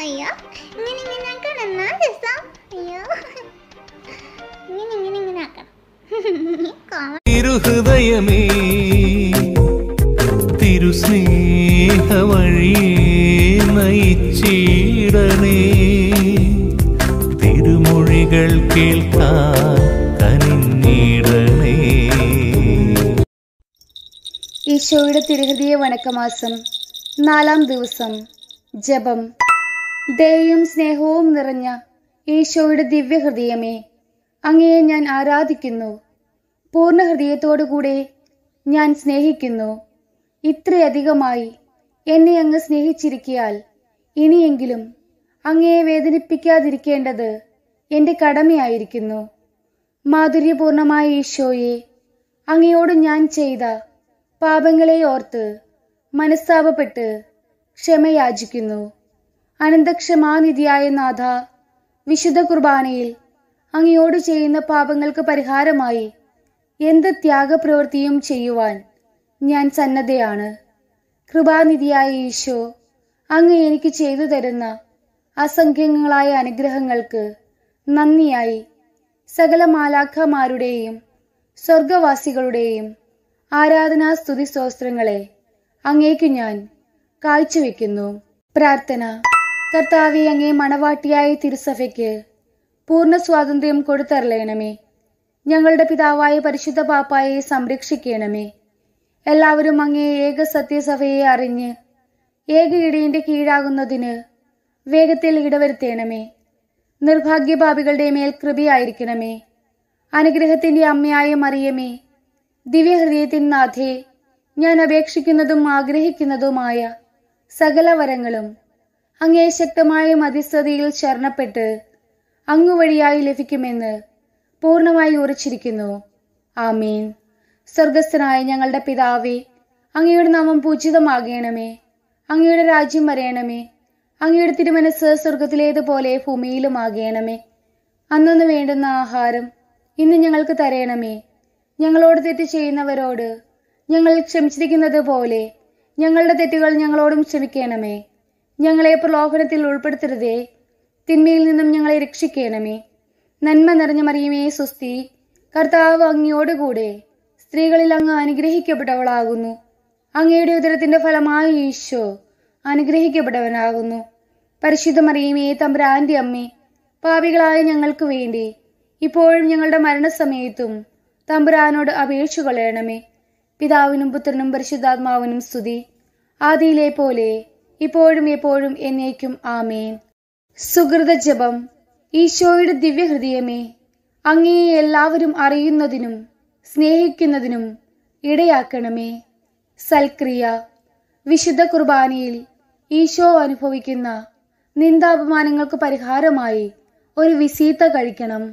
അയ്യോ ഇങ്ങനെ ഇങ്ങനെ ആക്കണം എന്നാ രസം അയ്യോ ഇങ്ങനെ ഇങ്ങനെ ഇങ്ങനെ ആക്കണം തിരുഹൃദയമേ തിരുസ്നേഹ വഴി നയിച്ചിടണേ തിരുമൊഴികൾ കേൾക്കാൻ കനിഞ്ഞിടണേ ഈശോയുടെ തിരുഹൃദയ വണക്കമാസം നാലാം ദിവസം ജപം ദയയും സ്നേഹവും നിറഞ്ഞ ഈശോയുടെ ദിവ്യഹൃദയമേ അങ്ങയെ ഞാൻ ആരാധിക്കുന്നു പൂർണ്ണ ഹൃദയത്തോടുകൂടെ ഞാൻ സ്നേഹിക്കുന്നു ഇത്രയധികമായി എന്നെ അങ്ങ് സ്നേഹിച്ചിരിക്കിയാൽ ഇനിയെങ്കിലും അങ്ങയെ വേദനിപ്പിക്കാതിരിക്കേണ്ടത് എന്റെ കടമയായിരിക്കുന്നു മാധുര്യപൂർണമായ ഈശോയെ അങ്ങയോട് ഞാൻ ചെയ്ത പാപങ്ങളെ ഓർത്ത് മനസ്താപപ്പെട്ട് ക്ഷമയാചിക്കുന്നു അനന്തക്ഷമാനിധിയായ നാഥ വിശുദ്ധ കുർബാനയിൽ അങ്ങയോട് ചെയ്യുന്ന പാപങ്ങൾക്ക് പരിഹാരമായി എന്ത് ത്യാഗപ്രവൃത്തിയും ചെയ്യുവാൻ ഞാൻ സന്നദ്ധയാണ് കൃപാനിധിയായ ഈശോ അങ്ങ് എനിക്ക് ചെയ്തു തരുന്ന അസംഖ്യങ്ങളായ അനുഗ്രഹങ്ങൾക്ക് നന്ദിയായി സകല മാലാഖമാരുടെയും സ്വർഗവാസികളുടെയും ആരാധനാ സ്തുതി സ്തോത്രങ്ങളെ അങ്ങേക്കു ഞാൻ കാഴ്ചവെക്കുന്നു പ്രാർത്ഥന കർത്താവെ അങ്ങേ മണവാട്ടിയായ തിരുസഭയ്ക്ക് പൂർണ്ണ സ്വാതന്ത്ര്യം കൊടുത്തറിയണമേ ഞങ്ങളുടെ പിതാവായ പരിശുദ്ധ പാപ്പായെ സംരക്ഷിക്കണമേ എല്ലാവരും അങ്ങേ ഏക സത്യസഭയെ അറിഞ്ഞ് ഏക ഇടയിൻ്റെ കീഴാകുന്നതിന് വേഗത്തിൽ ഇടവരുത്തേണമേ നിർഭാഗ്യപാപികളുടെ മേൽ കൃപയായിരിക്കണമേ അനുഗ്രഹത്തിൻ്റെ അമ്മയായ മറിയമേ ദിവ്യഹൃദയത്തിൻ നാഥേ ഞാൻ അപേക്ഷിക്കുന്നതും ആഗ്രഹിക്കുന്നതുമായ സകലവരങ്ങളും അങ്ങേ ശക്തമായ മധ്യസ്ഥതയിൽ ശരണപ്പെട്ട് അങ്ങുവഴിയായി ലഭിക്കുമെന്ന് പൂർണ്ണമായി ഉറച്ചിരിക്കുന്നു ആമീൻ സ്വർഗസ്ഥനായ ഞങ്ങളുടെ പിതാവേ അങ്ങയുടെ നാമം പൂജിതമാകണമേ അങ്ങയുടെ രാജ്യം വരയണമേ അങ്ങയുടെ തിരുമനസ് സ്വർഗത്തിലേതുപോലെ ഭൂമിയിലും ആകണമേ അന്നു വേണ്ടുന്ന ആഹാരം ഇന്ന് ഞങ്ങൾക്ക് തരയണമേ ഞങ്ങളോട് തെറ്റ് ചെയ്യുന്നവരോട് ഞങ്ങൾ ക്ഷമിച്ചിരിക്കുന്നത് പോലെ ഞങ്ങളുടെ തെറ്റുകൾ ഞങ്ങളോടും ക്ഷമിക്കണമേ ഞങ്ങളെ പ്രലോഭനത്തിൽ ഉൾപ്പെടുത്തരുതേ തിന്മയിൽ നിന്നും ഞങ്ങളെ രക്ഷിക്കണമേ നന്മ നിറഞ്ഞ മറിയമേ സുസ്തി കർത്താവ് അങ്ങിയോടുകൂടെ സ്ത്രീകളിൽ അങ്ങ് അനുഗ്രഹിക്കപ്പെട്ടവളാകുന്നു അങ്ങയുടെ ഉദരത്തിന്റെ ഫലമായ ഈശോ അനുഗ്രഹിക്കപ്പെട്ടവനാകുന്നു പരിശുദ്ധ മറിയമേ തമ്പുരാന്റെ അമ്മേ പാപികളായ ഞങ്ങൾക്ക് വേണ്ടി ഇപ്പോഴും ഞങ്ങളുടെ മരണസമയത്തും തമ്പുരാനോട് അപേക്ഷ കൊള്ളണമേ പിതാവിനും പുത്രനും പരിശുദ്ധാത്മാവിനും സ്തുതി ആദിയിലെ പോലെ ഇപ്പോഴും എപ്പോഴും എന്നേക്കും ആമേൻ സുഹൃത ജപം ഈശോയുടെ ദിവ്യഹൃദയമേ അങ്ങയെ എല്ലാവരും അറിയുന്നതിനും സ്നേഹിക്കുന്നതിനും ഇടയാക്കണമേ സൽക്രിയ വിശുദ്ധ കുർബാനയിൽ ഈശോ അനുഭവിക്കുന്ന നിന്ദാപമാനങ്ങൾക്ക് പരിഹാരമായി ഒരു വിസീത്ത കഴിക്കണം